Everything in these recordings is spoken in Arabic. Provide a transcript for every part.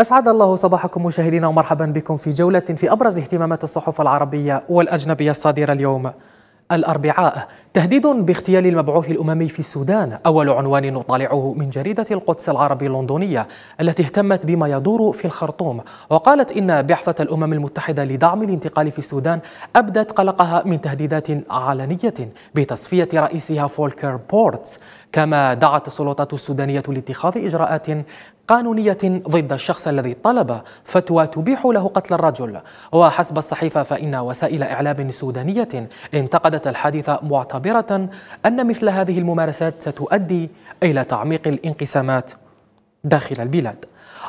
أسعد الله صباحكم مشاهدينا ومرحبا بكم في جولة في أبرز اهتمامات الصحف العربية والأجنبية الصادرة اليوم الأربعاء تهديد باغتيال المبعوث الأممي في السودان أول عنوان نطالعه من جريدة القدس العربي اللندنية التي اهتمت بما يدور في الخرطوم وقالت إن بعثة الأمم المتحدة لدعم الانتقال في السودان أبدت قلقها من تهديدات علنية بتصفية رئيسها فولكر بورتس كما دعت السلطات السودانية لاتخاذ إجراءات قانونية ضد الشخص الذي طلب فتوى تبيح له قتل الرجل وحسب الصحيفة فإن وسائل إعلام سودانية انتقدت الحادث معتبرا عابرة أن مثل هذه الممارسات ستؤدي إلى تعميق الانقسامات داخل البلاد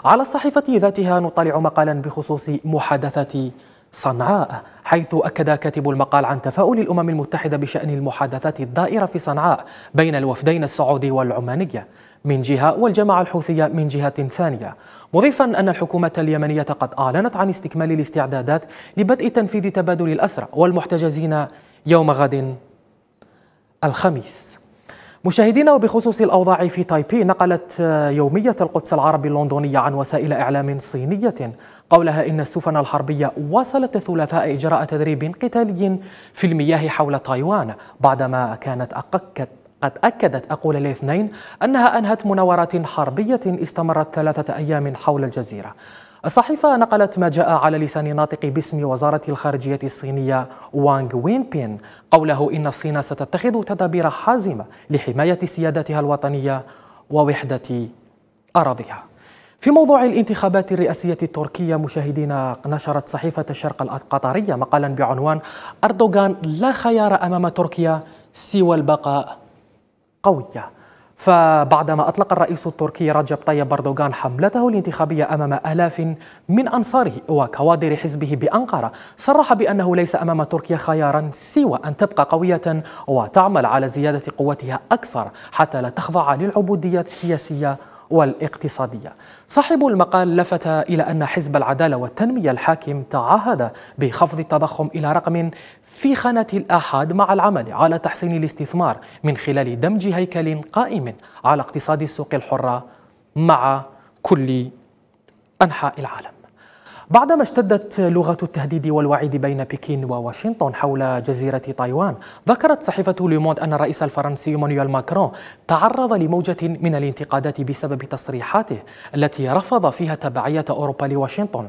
على الصحيفة ذاتها نطلع مقالا بخصوص محادثة صنعاء حيث أكد كاتب المقال عن تفاؤل الأمم المتحدة بشأن المحادثات الدائرة في صنعاء بين الوفدين السعودي والعمانية من جهة والجماعة الحوثية من جهة ثانية مضيفا أن الحكومة اليمنية قد أعلنت عن استكمال الاستعدادات لبدء تنفيذ تبادل الأسرى والمحتجزين يوم غد الخميس مشاهدينا وبخصوص الأوضاع في تايبي نقلت آه، يومية القدس العربي اللندنية عن وسائل إعلام صينية قولها إن السفن الحربية واصلت الثلاثاء إجراء تدريب قتالي في المياه حول تايوان بعدما كانت أققت قد أكدت أقول الاثنين أنها أنهت مناورات حربية استمرت ثلاثة أيام حول الجزيرة الصحيفة نقلت ما جاء على لسان ناطق باسم وزارة الخارجية الصينية وانغ وينبين قوله إن الصين ستتخذ تدابير حازمة لحماية سيادتها الوطنية ووحدة أراضيها في موضوع الانتخابات الرئاسية التركية مشاهدينا نشرت صحيفة الشرق القطرية مقالا بعنوان أردوغان لا خيار أمام تركيا سوى البقاء قوية فبعدما أطلق الرئيس التركي رجب طيب أردوغان حملته الانتخابية أمام آلاف من أنصاره وكوادر حزبه بأنقرة صرح بأنه ليس أمام تركيا خيارا سوى أن تبقى قوية وتعمل على زيادة قوتها أكثر حتى لا تخضع للعبودية السياسية والاقتصادية صاحب المقال لفت إلى أن حزب العدالة والتنمية الحاكم تعهد بخفض التضخم إلى رقم في خانة الآحاد مع العمل على تحسين الاستثمار من خلال دمج هيكل قائم على اقتصاد السوق الحرة مع كل أنحاء العالم بعدما اشتدت لغة التهديد والوعيد بين بكين وواشنطن حول جزيرة تايوان ذكرت صحيفة ليموند أن الرئيس الفرنسي مانويل ماكرون تعرض لموجة من الانتقادات بسبب تصريحاته التي رفض فيها تبعية أوروبا لواشنطن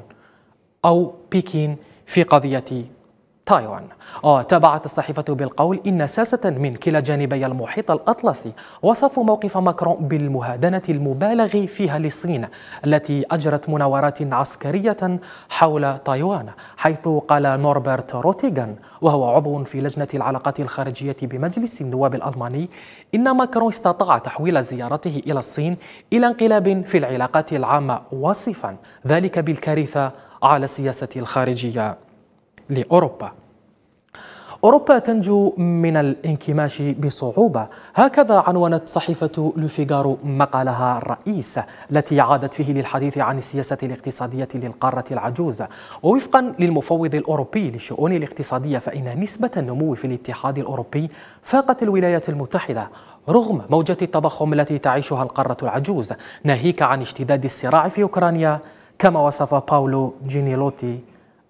أو بكين في قضية تايوان وتابعت الصحيفة بالقول إن ساسة من كلا جانبي المحيط الأطلسي وصفوا موقف ماكرون بالمهادنة المبالغ فيها للصين التي أجرت مناورات عسكرية حول تايوان حيث قال نوربرت روتيغان وهو عضو في لجنة العلاقات الخارجية بمجلس النواب الألماني إن ماكرون استطاع تحويل زيارته إلى الصين إلى انقلاب في العلاقات العامة واصفا ذلك بالكارثة على السياسة الخارجية لأوروبا أوروبا تنجو من الانكماش بصعوبة هكذا عنونت صحيفة لوفيغارو مقالها الرئيس التي عادت فيه للحديث عن السياسة الاقتصادية للقارة العجوز ووفقا للمفوض الأوروبي للشؤون الاقتصادية فإن نسبة النمو في الاتحاد الأوروبي فاقت الولايات المتحدة رغم موجة التضخم التي تعيشها القارة العجوز ناهيك عن اشتداد الصراع في أوكرانيا كما وصف باولو جينيلوتي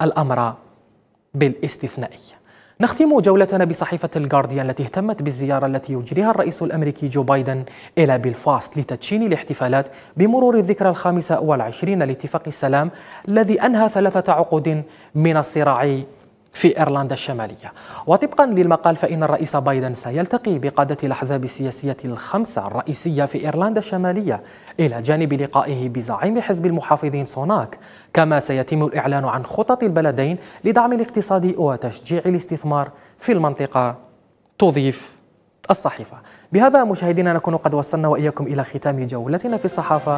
الأمر بالاستثنائية نختم جولتنا بصحيفة الجارديان التي اهتمت بالزيارة التي يجريها الرئيس الأمريكي جو بايدن إلى بلفاست لتدشين الاحتفالات بمرور الذكرى الخامسة والعشرين لاتفاق السلام الذي أنهى ثلاثة عقود من الصراع في إيرلندا الشمالية وطبقا للمقال فإن الرئيس بايدن سيلتقي بقادة الأحزاب السياسية الخمسة الرئيسية في إيرلندا الشمالية إلى جانب لقائه بزعيم حزب المحافظين سوناك كما سيتم الإعلان عن خطط البلدين لدعم الاقتصاد وتشجيع الاستثمار في المنطقة تضيف الصحيفة بهذا مشاهدينا نكون قد وصلنا وإياكم إلى ختام جولتنا في الصحافة